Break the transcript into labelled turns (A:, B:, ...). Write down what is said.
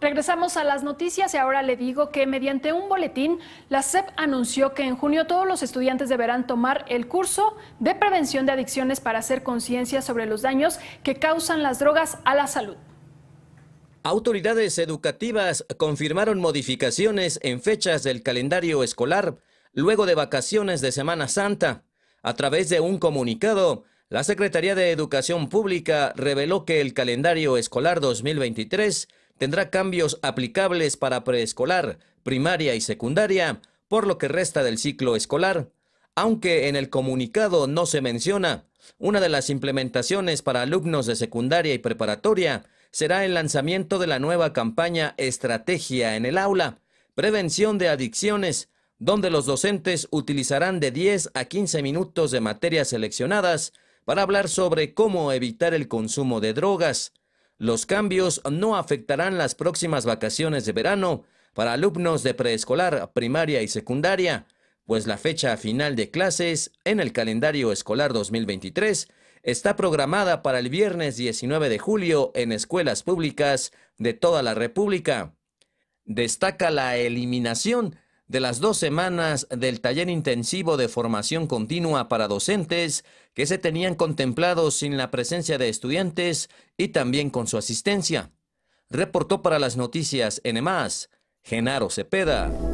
A: Regresamos a las noticias y ahora le digo que mediante un boletín, la CEP anunció que en junio todos los estudiantes deberán tomar el curso de prevención de adicciones para hacer conciencia sobre los daños que causan las drogas a la salud.
B: Autoridades educativas confirmaron modificaciones en fechas del calendario escolar luego de vacaciones de Semana Santa. A través de un comunicado, la Secretaría de Educación Pública reveló que el calendario escolar 2023 tendrá cambios aplicables para preescolar, primaria y secundaria por lo que resta del ciclo escolar, aunque en el comunicado no se menciona. Una de las implementaciones para alumnos de secundaria y preparatoria será el lanzamiento de la nueva campaña Estrategia en el aula, Prevención de Adicciones, donde los docentes utilizarán de 10 a 15 minutos de materias seleccionadas para hablar sobre cómo evitar el consumo de drogas, los cambios no afectarán las próximas vacaciones de verano para alumnos de preescolar, primaria y secundaria, pues la fecha final de clases en el calendario escolar 2023 está programada para el viernes 19 de julio en escuelas públicas de toda la República. Destaca la eliminación de las dos semanas del taller intensivo de formación continua para docentes que se tenían contemplados sin la presencia de estudiantes y también con su asistencia. Reportó para las noticias N+, Genaro Cepeda.